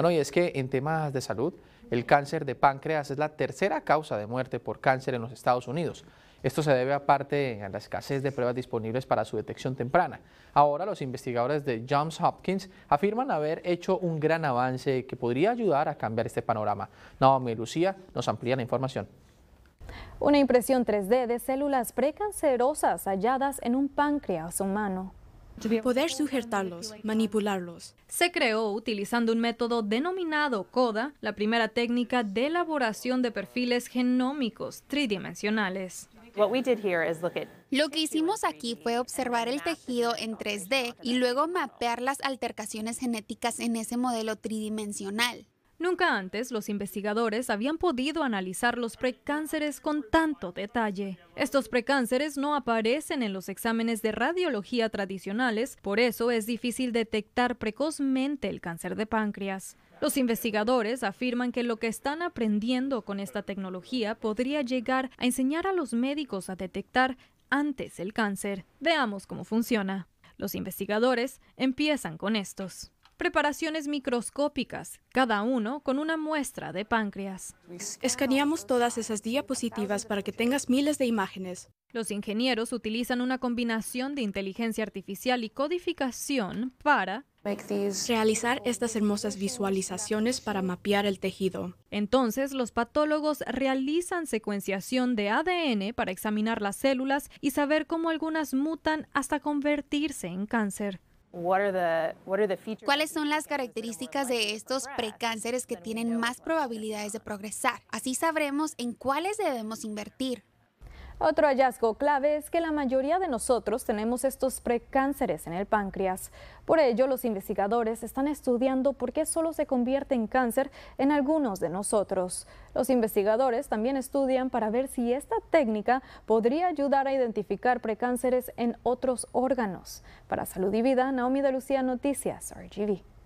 Bueno, y es que en temas de salud, el cáncer de páncreas es la tercera causa de muerte por cáncer en los Estados Unidos. Esto se debe aparte a la escasez de pruebas disponibles para su detección temprana. Ahora los investigadores de Johns Hopkins afirman haber hecho un gran avance que podría ayudar a cambiar este panorama. No, Lucía nos amplía la información. Una impresión 3D de células precancerosas halladas en un páncreas humano poder sujetarlos, manipularlos. Se creó utilizando un método denominado CODA, la primera técnica de elaboración de perfiles genómicos tridimensionales. Lo que hicimos aquí fue observar el tejido en 3D y luego mapear las altercaciones genéticas en ese modelo tridimensional. Nunca antes los investigadores habían podido analizar los precánceres con tanto detalle. Estos precánceres no aparecen en los exámenes de radiología tradicionales, por eso es difícil detectar precozmente el cáncer de páncreas. Los investigadores afirman que lo que están aprendiendo con esta tecnología podría llegar a enseñar a los médicos a detectar antes el cáncer. Veamos cómo funciona. Los investigadores empiezan con estos preparaciones microscópicas, cada uno con una muestra de páncreas. Escaneamos todas esas diapositivas para que tengas miles de imágenes. Los ingenieros utilizan una combinación de inteligencia artificial y codificación para realizar estas hermosas visualizaciones para mapear el tejido. Entonces, los patólogos realizan secuenciación de ADN para examinar las células y saber cómo algunas mutan hasta convertirse en cáncer. ¿Cuáles son las características de estos precánceres que tienen más probabilidades de progresar? Así sabremos en cuáles debemos invertir. Otro hallazgo clave es que la mayoría de nosotros tenemos estos precánceres en el páncreas. Por ello, los investigadores están estudiando por qué solo se convierte en cáncer en algunos de nosotros. Los investigadores también estudian para ver si esta técnica podría ayudar a identificar precánceres en otros órganos. Para Salud y Vida, Naomi de Lucía Noticias, RGV.